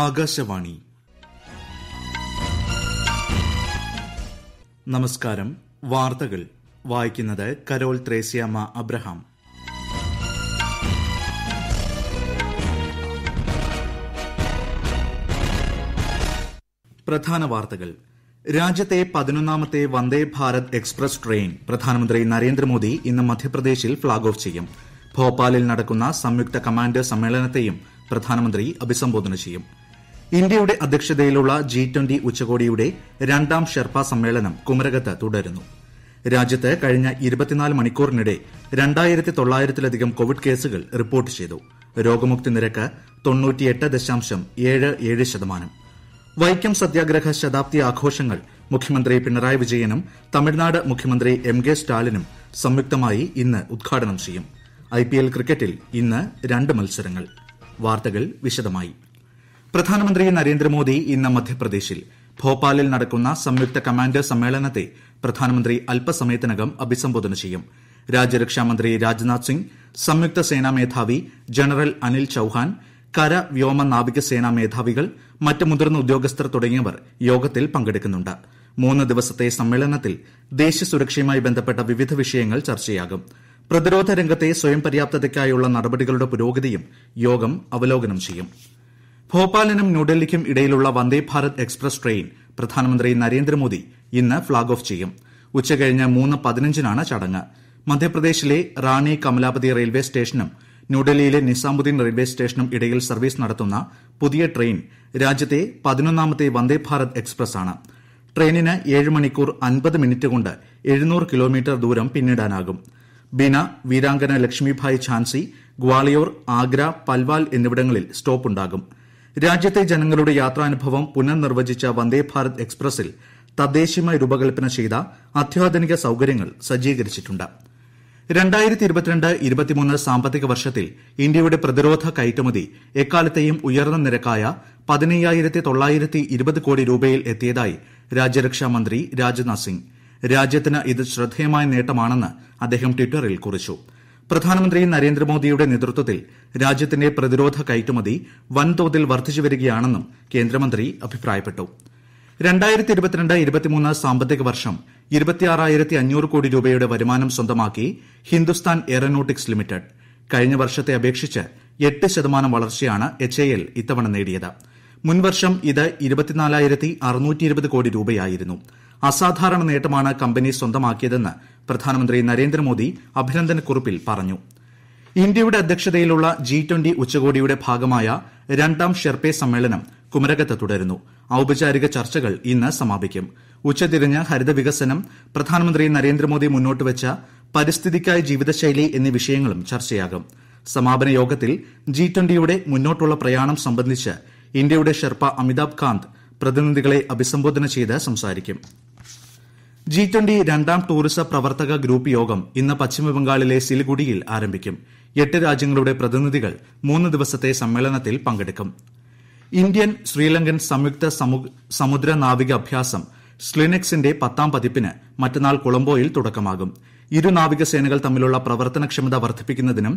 ആകാശവാണി നമസ്കാരം വാർത്തകൾ വായിക്കുന്നത് കരോൾ ത്രേസ്യാമ അബ്രഹാം പ്രധാന വാർത്തകൾ രാജ്യത്തെ പതിനൊന്നാമത്തെ വന്ദേ ഭാരത് എക്സ്പ്രസ് ട്രെയിൻ പ്രധാനമന്ത്രി നരേന്ദ്രമോദി ഇന്ന് മധ്യപ്രദേശിൽ ഫ്ളാഗ് ഓഫ് ചെയ്യും ഭോപ്പാലിൽ നടക്കുന്ന സംയുക്ത കമാൻഡർ സമ്മേളനത്തെയും പ്രധാനമന്ത്രി അഭിസംബോധന ചെയ്യും ഇന്ത്യയുടെ അധ്യക്ഷതയിലുള്ള ജി ട്വന്റി ഉച്ചകോടിയുടെ രണ്ടാം ഷെർപ്പ സമ്മേളനം കുമരകത്ത് തുടരുന്നു രാജ്യത്ത് കഴിഞ്ഞ മണിക്കൂറിനിടെ തൊള്ളായിരത്തിലധികം കോവിഡ് കേസുകൾ റിപ്പോർട്ട് ചെയ്തു രോഗമുക്തി നിരക്ക് വൈക്കം സത്യാഗ്രഹ ശതാബ്ദി ആഘോഷങ്ങൾ മുഖ്യമന്ത്രി പിണറായി വിജയനും തമിഴ്നാട് മുഖ്യമന്ത്രി എം കെ സ്റ്റാലിനും സംയുക്തമായി ഇന്ന് ഉദ്ഘാടനം ചെയ്യും ഐപിഎൽ ക്രിക്കറ്റിൽ ഇന്ന് രണ്ട് മത്സരങ്ങൾ വാർത്തകൾ വിശദമായി പ്രധാനമന്ത്രി നരേന്ദ്രമോദി ഇന്ന് മധ്യപ്രദേശിൽ ഭോപ്പാലിൽ നടക്കുന്ന സംയുക്ത കമാൻഡർ സമ്മേളനത്തെ പ്രധാനമന്ത്രി അല്പസമയത്തിനകം അഭിസംബോധന ചെയ്യും രാജ്യരക്ഷാമന്ത്രി രാജ്നാഥ് സിംഗ് സംയുക്ത സേനാ മേധാവി ജനറൽ അനിൽ ചൌഹാൻ കര വ്യോമ നാവികസേനാ മേധാവികൾ മറ്റ് മുതിർന്ന ഉദ്യോഗസ്ഥർ തുടങ്ങിയവർ യോഗത്തിൽ പങ്കെടുക്കുന്നുണ്ട് മൂന്ന് ദിവസത്തെ സമ്മേളനത്തിൽ ദേശീയ സുരക്ഷയുമായി ബന്ധപ്പെട്ട വിവിധ വിഷയങ്ങൾ ചർച്ചയാകും പ്രതിരോധ രംഗത്തെ സ്വയം പര്യാപ്തതയ്ക്കായുള്ള നടപടികളുടെ പുരോഗതിയും യോഗം അവലോകനം ചെയ്യും ഭോപ്പാലിനും ന്യൂഡൽഹിക്കും ഇടയിലുള്ള വന്ദേഭാരത് എക്സ്പ്രസ് ട്രെയിൻ പ്രധാനമന്ത്രി നരേന്ദ്രമോദി ഇന്ന് ഫ്ളാഗ് ഓഫ് ചെയ്യും ഉച്ചകഴിഞ്ഞ് മൂന്ന് പതിനഞ്ചിനാണ് ചടങ്ങ് മധ്യപ്രദേശിലെ റാണി കമലാപതി റെയിൽവേ സ്റ്റേഷനും ന്യൂഡൽഹിയിലെ നിസാമുദ്ദീൻ റെയിൽവേ സ്റ്റേഷനും ഇടയിൽ സർവീസ് നടത്തുന്ന പുതിയ ട്രെയിൻ രാജ്യത്തെ പതിനൊന്നാമത്തെ വന്ദേഭാരത് എക്സ്പ്രസ് ആണ് ട്രെയിനിന് ഏഴ് മണിക്കൂർ അൻപത് മിനിറ്റ് കൊണ്ട് എഴുന്നൂറ് കിലോമീറ്റർ ദൂരം പിന്നിടാനാകും ബിന വീരാങ്കന ലക്ഷ്മിഭായ് ഝാൻസി ഗ്വാളിയോർ ആഗ്ര പൽവാൽ എന്നിവിടങ്ങളിൽ സ്റ്റോപ്പുണ്ടാകും രാജ്യത്തെ ജനങ്ങളുടെ യാത്രാനുഭവം പുനർനിർവചിച്ച വന്ദേഭാരത് എക്സ്പ്രസിൽ തദ്ദേശീയമായി രൂപകൽപ്പന ചെയ്ത അത്യാധുനിക സൌകര്യങ്ങൾ സജ്ജീകരിച്ചിട്ടു സാമ്പത്തിക വർഷത്തിൽ ഇന്ത്യയുടെ പ്രതിരോധ കയറ്റുമതി എക്കാലത്തെയും ഉയർന്ന നിരക്കായ കോടി രൂപയിൽ എത്തിയതായി രാജ്യരക്ഷാമന്ത്രി രാജ്നാഥ് സിംഗ് രാജ്യത്തിന് ഇത് ശ്രദ്ധേയമായ നേട്ടമാണെന്ന് അദ്ദേഹം ട്വിറ്ററിൽ കുറിച്ചു പ്രധാനമന്ത്രി നരേന്ദ്രമോദിയുടെ നേതൃത്വത്തിൽ രാജ്യത്തിന്റെ പ്രതിരോധ കയറ്റുമതി വൻതോതിൽ വരികയാണെന്നും കേന്ദ്രമന്ത്രി അഭിപ്രായപ്പെട്ടു സാമ്പത്തിക വർഷം കോടി രൂപയുടെ വരുമാനം സ്വന്തമാക്കി ഹിന്ദുസ്ഥാൻ എയറോനോട്ടിക്സ് ലിമിറ്റഡ് കഴിഞ്ഞ വർഷത്തെ അപേക്ഷിച്ച് എട്ട് ശതമാനം വളർച്ചയാണ് എച്ച് എ എൽ ഇത്തവണ നേടിയത് മുൻവർഷം ഇത് കോടി രൂപയായിരുന്നു അസാധാരണ നേട്ടമാണ് കമ്പനി സ്വന്തമാക്കിയതെന്ന് പ്രധാനമന്ത്രി നരേന്ദ്രമോദി അഭിനന്ദനക്കുറിപ്പിൽ പറഞ്ഞു ഇന്ത്യയുടെ അധ്യക്ഷതയിലുള്ള ജി ട്വന്റി ഉച്ചകോടിയുടെ ഭാഗമായ രണ്ടാം ഷെർപ്പെ സമ്മേളനം കുമരകത്ത് തുടരുന്നു ഔപചാരിക ചർച്ചകൾ ഇന്ന് സമാപിക്കും ഹരിത ഹരിതവികസനം പ്രധാനമന്ത്രി നരേന്ദ്രമോദി മുന്നോട്ടുവച്ച പരിസ്ഥിതിക്കായി ജീവിതശൈലി എന്നീ വിഷയങ്ങളും ചർച്ചയാകും സമാപന യോഗത്തിൽ ജി ട്വന്റിയുടെ മുന്നോട്ടുള്ള പ്രയാണം സംബന്ധിച്ച് ഇന്ത്യയുടെ ഷെർപ്പ അമിതാഭ് കാന്ത് പ്രതിനിധികളെ അഭിസംബോധന ചെയ്ത് സംസാരിക്കും ജി ട്വന്റി രണ്ടാം ടൂറിസ പ്രവർത്തക ഗ്രൂപ്പ് യോഗം ഇന്ന് പശ്ചിമബംഗാളിലെ സിലിഗുഡിയിൽ ആരംഭിക്കും എട്ട് രാജ്യങ്ങളുടെ പ്രതിനിധികൾ മൂന്ന് ദിവസത്തെ സമ്മേളനത്തിൽ പങ്കെടുക്കും ഇന്ത്യൻ ശ്രീലങ്കൻ സംയുക്ത സമുദ്ര നാവിക അഭ്യാസം സ്ലിനെക്സിന്റെ പത്താം പതിപ്പിന് മറ്റന്നാൾ കൊളംബോയിൽ തുടക്കമാകും ഇരു നാവികസേനകൾ തമ്മിലുള്ള പ്രവർത്തനക്ഷമത വർദ്ധിപ്പിക്കുന്നതിനും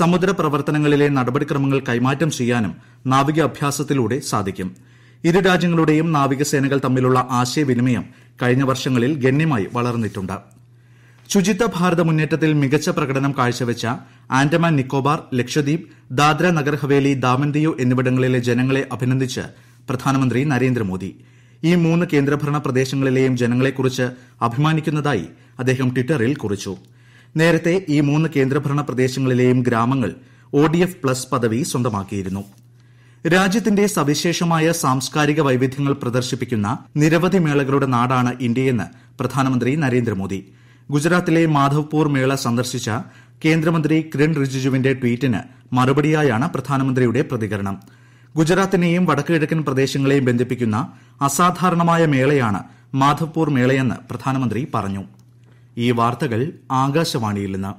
സമുദ്ര പ്രവർത്തനങ്ങളിലെ നടപടിക്രമങ്ങൾ കൈമാറ്റം ചെയ്യാനും നാവിക അഭ്യാസത്തിലൂടെ സാധിക്കും ഇരു രാജ്യങ്ങളുടെയും നാവികസേനകൾ തമ്മിലുള്ള ആശയവിനിമയം കഴിഞ്ഞ വർഷങ്ങളിൽ ഗണ്യമായി വളർന്നിട്ടുണ്ട് ശുചിത്വ ഭാരത മുന്നേറ്റത്തിൽ മികച്ച പ്രകടനം കാഴ്ചവെച്ച ആൻഡമാൻ നിക്കോബാർ ലക്ഷദ്വീപ് ദാദ്ര നഗർ ഹവേലി ദാമൻ എന്നിവിടങ്ങളിലെ ജനങ്ങളെ അഭിനന്ദിച്ച് പ്രധാനമന്ത്രി നരേന്ദ്രമോദി ഈ മൂന്ന് കേന്ദ്രഭരണ പ്രദേശങ്ങളിലെയും ജനങ്ങളെക്കുറിച്ച് അഭിമാനിക്കുന്നതായി അദ്ദേഹം ട്വിറ്ററിൽ കുറിച്ചു നേരത്തെ ഈ മൂന്ന് കേന്ദ്രഭരണ പ്രദേശങ്ങളിലെയും ഗ്രാമങ്ങൾ ഒഡിഎഫ് പ്ലസ് പദവി സ്വന്തമാക്കിയിരുന്നു രാജ്യത്തിന്റെ സവിശേഷമായ സാംസ്കാരിക വൈവിധ്യങ്ങൾ പ്രദർശിപ്പിക്കുന്ന നിരവധി മേളകളുടെ നാടാണ് ഇന്ത്യയെന്ന് പ്രധാനമന്ത്രി നരേന്ദ്രമോദി ഗുജറാത്തിലെ മാധവ്പൂർ മേള സന്ദർശിച്ച കേന്ദ്രമന്ത്രി കിരൺ റിജിജുവിന്റെ ട്വീറ്റിന് മറുപടിയായാണ് പ്രധാനമന്ത്രിയുടെ പ്രതികരണം ഗുജറാത്തിനെയും വടക്കുകിഴക്കൻ പ്രദേശങ്ങളെയും ബന്ധിപ്പിക്കുന്ന അസാധാരണമായ മേളയാണ് മാധവ്പൂർ മേളയെന്ന് പ്രധാനമന്ത്രി പറഞ്ഞു ഈ വാർത്തകൾ ആകാശവാണിയിൽ നിന്ന്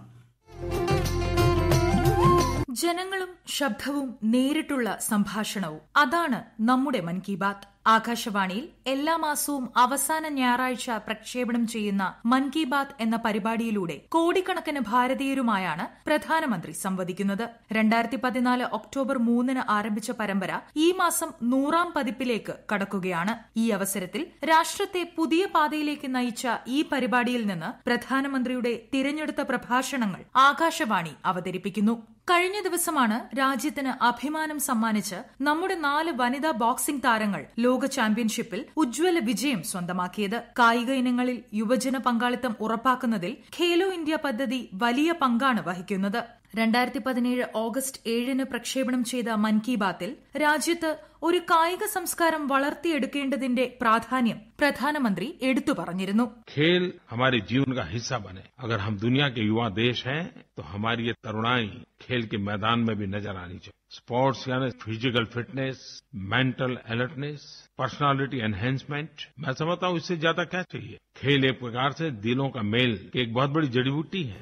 ജനങ്ങളും ശബ്ദവും നേരിട്ടുള്ള സംഭാഷണവും അതാണ് നമ്മുടെ മൻ കി ബാത്ത് ആകാശവാണിയിൽ എല്ലാ മാസവും അവസാന ഞായറാഴ്ച പ്രക്ഷേപണം ചെയ്യുന്ന മൻ കി ബാത് എന്ന പരിപാടിയിലൂടെ കോടിക്കണക്കിന് ഭാരതീയരുമായാണ് പ്രധാനമന്ത്രി സംവദിക്കുന്നത് രണ്ടായിരത്തി പതിനാല് ഒക്ടോബർ മൂന്നിന് ആരംഭിച്ച പരമ്പര ഈ മാസം നൂറാം പതിപ്പിലേക്ക് കടക്കുകയാണ് ഈ അവസരത്തിൽ രാഷ്ട്രത്തെ പുതിയ പാതയിലേക്ക് നയിച്ച ഈ പരിപാടിയിൽ നിന്ന് പ്രധാനമന്ത്രിയുടെ തിരഞ്ഞെടുത്ത പ്രഭാഷണങ്ങൾ ആകാശവാണി അവതരിപ്പിക്കുന്നു കഴിഞ്ഞ ദിവസമാണ് രാജ്യത്തിന് അഭിമാനം സമ്മാനിച്ച് നമ്മുടെ നാല് വനിതാ ബോക്സിംഗ് താരങ്ങൾ ലോക ലോക ചാമ്പ്യൻഷിപ്പിൽ ഉജ്ജ്വല വിജയം സ്വന്തമാക്കിയത് കായിക ഇനങ്ങളിൽ യുവജന പങ്കാളിത്തം ഉറപ്പാക്കുന്നതിൽ ഖേലോ ഇന്ത്യ പദ്ധതി വലിയ പങ്കാണ് വഹിക്കുന്നത് രണ്ടായിരത്തി പതിനേഴ് ഓഗസ്റ്റ് ഏഴിന് പ്രക്ഷേപണം ചെയ്ത മൻ കി ബാത്തിൽ രാജ്യത്ത് ഒരു കായിക സംസ്കാരം വളർത്തിയെടുക്കേണ്ടതിന്റെ പ്രാധാന്യം പ്രധാനമന്ത്രി എടുത്തു പറഞ്ഞിരുന്നു खेल हमारे जीवन का हिस्सा बने अगर हम दुनिया के युवा देश हैं तो हमारी ये तरुणाई खेल के मैदान में भी नजर आनी चाहिए स्पोर्ट्स यानी physical fitness mental alertness personality enhancement मैं समझता हूँ इससे ज्यादा क्या चाहिए खेल एक प्रकार से दिलों का मेल एक बहुत बड़ी जड़ी बूटी है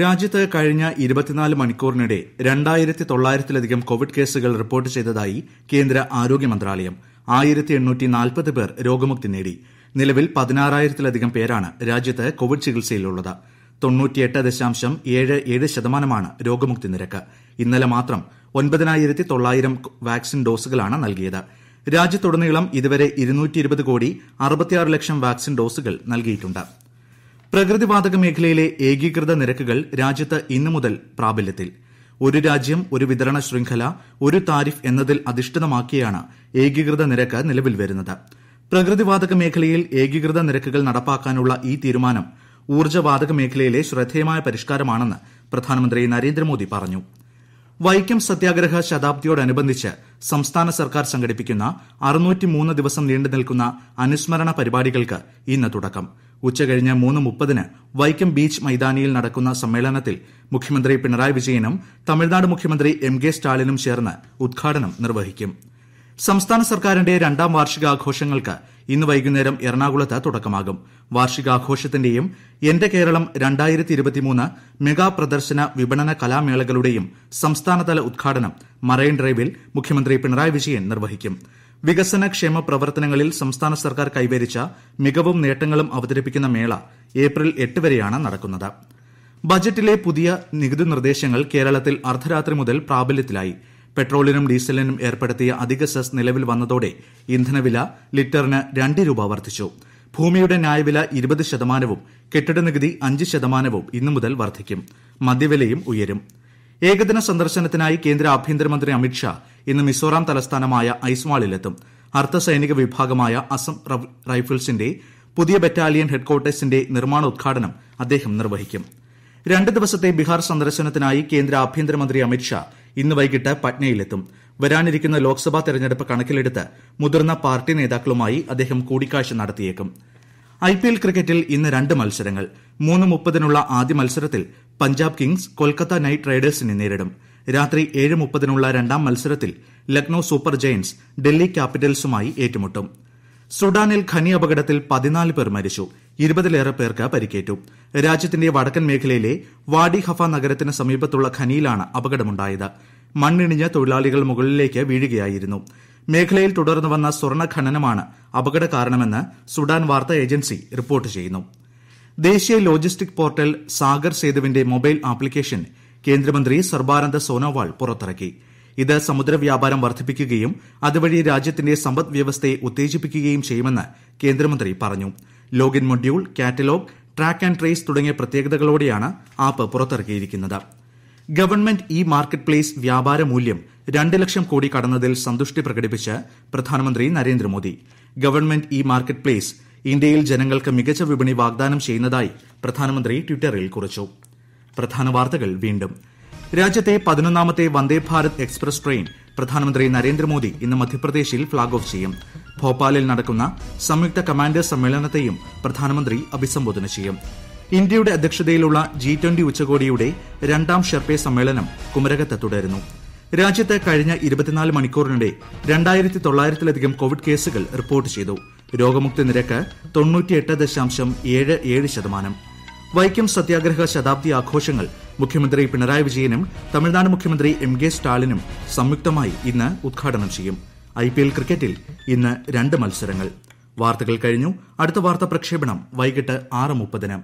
രാജ്യത്ത് കഴിഞ്ഞ ഇരുപത്തിനാല് മണിക്കൂറിനിടെ രണ്ടായിരത്തി തൊള്ളായിരത്തിലധികം കോവിഡ് കേസുകൾ റിപ്പോർട്ട് ചെയ്തതായി കേന്ദ്ര ആരോഗ്യ മന്ത്രാലയം ആയിരത്തി എണ്ണൂറ്റി നാൽപ്പത് പേർ രോഗമുക്തി നേടി നിലവിൽ പതിനാറായിരത്തിലധികം പേരാണ് രാജ്യത്ത് കോവിഡ് ചികിത്സയിലുള്ളത് തൊണ്ണൂറ്റിയെട്ട് ദശാംശം ഏഴ് ഏഴ് ശതമാനമാണ് രോഗമുക്തി നിരക്ക് ഇന്നലെ മാത്രം ഒൻപതിനായിരത്തി തൊള്ളായിരം വാക്സിൻ ഡോസുകളാണ് നൽകിയത് രാജ്യത്തുടനീളം ഇതുവരെ ഇരുന്നൂറ്റി ഇരുപത് കോടി അറുപത്തിയാറ് ലക്ഷം വാക്സിൻ ഡോസുകൾ നൽകിയിട്ടു ് പ്രകൃതിവാതക മേഖലയിലെ ഏകീകൃത നിരക്കുകൾ രാജ്യത്ത് ഇന്നു മുതൽ പ്രാബല്യത്തിൽ ഒരു രാജ്യം ഒരു വിതരണ ശൃംഖല ഒരു താരിഫ് എന്നതിൽ അധിഷ്ഠിതമാക്കിയാണ് ഏകീകൃത നിരക്ക് നിലവിൽ വരുന്നത് പ്രകൃതിവാതക മേഖലയിൽ ഏകീകൃത നിരക്കുകൾ നടപ്പാക്കാനുള്ള ഈ തീരുമാനം ഊർജ്ജവാതക മേഖലയിലെ ശ്രദ്ധേയമായ പരിഷ്കാരമാണെന്ന് പ്രധാനമന്ത്രി നരേന്ദ്രമോദി പറഞ്ഞു വൈക്കം സത്യാഗ്രഹ ശതാബ്ദിയോടനുബന്ധിച്ച് സംസ്ഥാന സർക്കാർ സംഘടിപ്പിക്കുന്ന ദിവസം നീണ്ടു നിൽക്കുന്ന അനുസ്മരണ പരിപാടികൾക്ക് ഇന്ന് തുടക്കം ഉച്ചകഴിഞ്ഞ് മൂന്ന് മുപ്പതിന് വൈക്കം ബീച്ച് മൈതാനിയിൽ നടക്കുന്ന സമ്മേളനത്തിൽ മുഖ്യമന്ത്രി പിണറായി വിജയനും തമിഴ്നാട് മുഖ്യമന്ത്രി എം കെ സ്റ്റാലിനും ചേർന്ന് ഉദ്ഘാടനം നിർവഹിക്കും സംസ്ഥാന സർക്കാരിന്റെ രണ്ടാം വാർഷികാഘോഷങ്ങൾക്ക് ഇന്ന് വൈകുന്നേരം എറണാകുളത്ത് തുടക്കമാകും വാർഷികാഘോഷത്തിന്റെയും എന്റെ കേരളം മെഗാ പ്രദർശന വിപണന കലാമേളകളുടെയും സംസ്ഥാനതല ഉദ്ഘാടനം മറൈൻ ഡ്രൈവിൽ മുഖ്യമന്ത്രി പിണറായി വിജയൻ നിർവഹിക്കും വികസന ക്ഷേമ പ്രവർത്തനങ്ങളിൽ സംസ്ഥാന സർക്കാർ കൈവരിച്ച മികവും നേട്ടങ്ങളും അവതരിപ്പിക്കുന്ന മേള ഏപ്രിൽ എട്ട് വരെയാണ് നടക്കുന്നത് ബജറ്റിലെ പുതിയ നികുതി നിർദ്ദേശങ്ങൾ കേരളത്തിൽ അർദ്ധരാത്രി മുതൽ പ്രാബല്യത്തിലായി പെട്രോളിനും ഡീസലിനും ഏർപ്പെടുത്തിയ അധിക സെസ് നിലവിൽ വന്നതോടെ ഇന്ധനവില ലിറ്ററിന് രണ്ട് രൂപ വർദ്ധിച്ചു ഭൂമിയുടെ ന്യായവില ഇരുപത് ശതമാനവും കെട്ടിട നികുതി അഞ്ച് ശതമാനവും ഇന്നു മുതൽ വർദ്ധിക്കും മദ്യവിലയും ഉയരും ഏകദിന സന്ദർശനത്തിനായി കേന്ദ്ര ആഭ്യന്തരമന്ത്രി അമിത്ഷാ ഇന്ന് മിസോറാം തലസ്ഥാനമായ ഐസ്വാളിലെത്തും അർദ്ധസൈനിക വിഭാഗമായ അസം റൈഫിൾസിന്റെ പുതിയ ബറ്റാലിയൻ ഹെഡ്കാർട്ടേഴ്സിന്റെ നിർമ്മാണോദ്ഘാടനം അദ്ദേഹം നിർവഹിക്കും രണ്ട് ദിവസത്തെ ബിഹാർ സന്ദർശനത്തിനായി കേന്ദ്ര ആഭ്യന്തരമന്ത്രി അമിത്ഷാ ഇന്ന് വൈകിട്ട് പട്നയിലെത്തും വരാനിരിക്കുന്ന ലോക്സഭാ തെരഞ്ഞെടുപ്പ് കണക്കിലെടുത്ത് മുതിർന്ന പാർട്ടി നേതാക്കളുമായി അദ്ദേഹം കൂടിക്കാഴ്ച നടത്തിയേക്കും ഐപിഎൽ ക്രിക്കറ്റിൽ ഇന്ന് രണ്ട് മത്സരങ്ങൾ മൂന്ന് മുപ്പതിനുള്ള ആദ്യ മത്സരത്തിൽ പഞ്ചാബ് കിങ്സ് കൊൽക്കത്ത നൈറ്റ് റൈഡേഴ്സിനെ നേരിടും രാത്രി ഏഴ് മുപ്പതിനുള്ള രണ്ടാം മത്സരത്തിൽ ലക്നൌ സൂപ്പർ ജയൻസ് ഡൽഹി ക്യാപിറ്റൽസുമായി ഏറ്റുമുട്ടും സുഡാനിൽ ഖനി അപകടത്തിൽ പതിനാല് പേർ മരിച്ചു ഇരുപതിലേറെ പേർക്ക് പരിക്കേറ്റു രാജ്യത്തിന്റെ വടക്കൻ മേഖലയിലെ വാഡി ഹഫ നഗരത്തിന് സമീപത്തുള്ള ഖനിയിലാണ് അപകടമുണ്ടായത് മണ്ണിണിഞ്ഞ തൊഴിലാളികൾ മുകളിലേക്ക് വീഴുകയായിരുന്നു മേഖലയിൽ തുടർന്നു വന്ന സ്വർണ്ണ ഖനനമാണ് അപകട കാരണമെന്ന് സുഡാൻ വാർത്താ ഏജൻസി റിപ്പോർട്ട് ചെയ്യുന്നു ദേശീയ ലോജിസ്റ്റിക് പോർട്ടൽ സാഗർ സേതുവിന്റെ മൊബൈൽ ആപ്ലിക്കേഷൻ കേന്ദ്രമന്ത്രി സർബാനന്ദ സോനോവാൾ പുറത്തിറക്കി ഇത് സമുദ്ര വ്യാപാരം വർദ്ധിപ്പിക്കുകയും അതുവഴി രാജ്യത്തിന്റെ സമ്പദ് വ്യവസ്ഥയെ ഉത്തേജിപ്പിക്കുകയും ചെയ്യുമെന്ന് കേന്ദ്രമന്ത്രി പറഞ്ഞു login module catalogue track and trace തുടങ്ങിയ പ്രത്യേകതകളോടെയാണ് ആപ്പ് പുറത്തിറക്കിയിരിക്കുന്നത് ഗവൺമെന്റ് ഇ മാർക്കറ്റ് പ്ലേസ് വ്യാപാര മൂല്യം രണ്ട് ലക്ഷം കോടി കടന്നതിൽ സന്തുഷ്ടി പ്രകടിപ്പിച്ച് പ്രധാനമന്ത്രി Narendra Modi government e market place ഇന്ത്യയിൽ ജനങ്ങൾക്ക് മികച്ച വിപണി വാഗ്ദാനം ചെയ്യുന്നതായി പ്രധാനമന്ത്രി ട്വിറ്ററിൽ കുറിച്ചു രാജ്യത്തെ പതിനൊന്നാമത്തെ ഭാരത് എക്സ്പ്രസ് ട്രെയിൻ പ്രധാനമന്ത്രി നരേന്ദ്രമോദി ഇന്ന് മധ്യപ്രദേശിൽ ഫ്ളാഗ് ഓഫ് ചെയ്യും ഭോപ്പാലിൽ നടക്കുന്ന സംയുക്ത കമാൻഡേഴ്സ് സമ്മേളനത്തെയും പ്രധാനമന്ത്രി അഭിസംബോധന ചെയ്യും ഇന്ത്യയുടെ അധ്യക്ഷതയിലുള്ള ജി ട്വന്റി ഉച്ചകോടിയുടെ രണ്ടാം ഷെർപ്പെ സമ്മേളനം കുമരകത്ത് തുടരുന്നു രാജ്യത്ത് കഴിഞ്ഞ മണിക്കൂറിനിടെ രണ്ടായിരത്തി തൊള്ളായിരത്തിലധികം കോവിഡ് കേസുകൾ റിപ്പോർട്ട് ചെയ്തു രോഗമുക്തി നിരക്ക് തൊണ്ണൂറ്റിയെട്ട് ദശാംശം ഏഴ് ഏഴ് ശതമാനം വൈക്കം സത്യാഗ്രഹ ശതാബ്ദി ആഘോഷങ്ങൾ മുഖ്യമന്ത്രി പിണറായി വിജയനും തമിഴ്നാട് മുഖ്യമന്ത്രി എം കെ സ്റ്റാലിനും സംയുക്തമായി ഇന്ന് ഉദ്ഘാടനം ചെയ്യും ഐ പി എൽ ക്രിക്കറ്റിൽ ഇന്ന് രണ്ട് മത്സരങ്ങൾ വാർത്തകൾ കഴിഞ്ഞു അടുത്ത വാർത്താ പ്രക്ഷേപണം വൈകിട്ട് ആറ് മുപ്പതിന്